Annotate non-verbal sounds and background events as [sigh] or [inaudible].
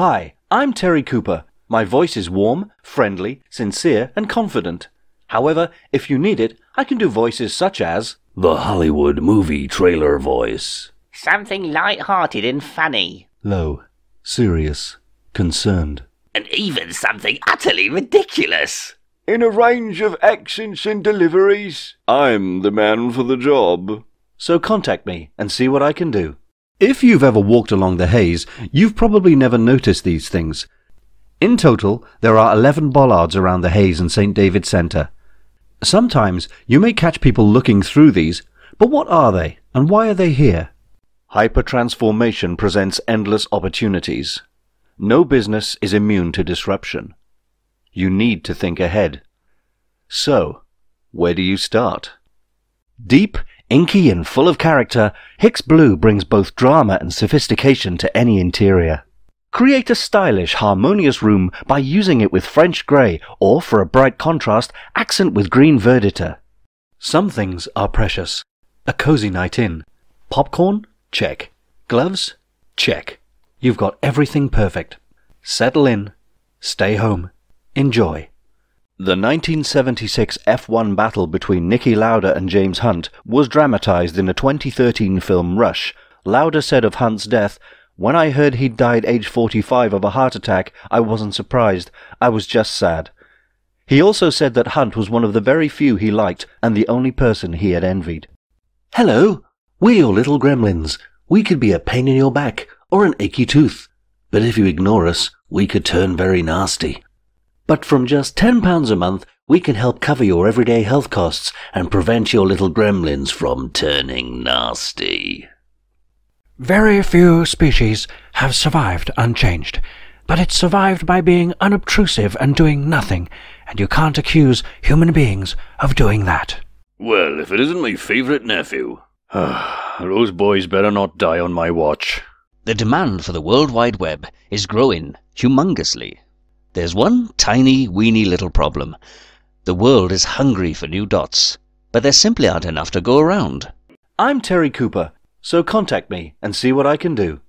Hi, I'm Terry Cooper. My voice is warm, friendly, sincere, and confident. However, if you need it, I can do voices such as the Hollywood movie trailer voice. Something light-hearted and funny. Low, serious, concerned. And even something utterly ridiculous. In a range of accents and deliveries. I'm the man for the job. So contact me and see what I can do. If you've ever walked along the Hayes, you've probably never noticed these things. In total, there are 11 bollards around the Hayes and St. David's Centre. Sometimes you may catch people looking through these, but what are they and why are they here? Hypertransformation presents endless opportunities. No business is immune to disruption. You need to think ahead. So, where do you start? Deep Inky and full of character, Hicks Blue brings both drama and sophistication to any interior. Create a stylish, harmonious room by using it with French grey or, for a bright contrast, accent with green verditer. Some things are precious. A cozy night in. Popcorn? Check. Gloves? Check. You've got everything perfect. Settle in. Stay home. Enjoy. The 1976 F1 battle between Nicky Lauda and James Hunt was dramatised in a 2013 film Rush. Lauda said of Hunt's death, When I heard he'd died age 45 of a heart attack, I wasn't surprised. I was just sad. He also said that Hunt was one of the very few he liked and the only person he had envied. Hello! We're your little gremlins. We could be a pain in your back or an achy tooth. But if you ignore us, we could turn very nasty. But from just £10 a month, we can help cover your everyday health costs and prevent your little gremlins from turning nasty. Very few species have survived unchanged, but it survived by being unobtrusive and doing nothing, and you can't accuse human beings of doing that. Well, if it isn't my favourite nephew. [sighs] Those boys better not die on my watch. The demand for the World Wide Web is growing humongously. There's one tiny, weeny little problem. The world is hungry for new dots, but there simply aren't enough to go around. I'm Terry Cooper, so contact me and see what I can do.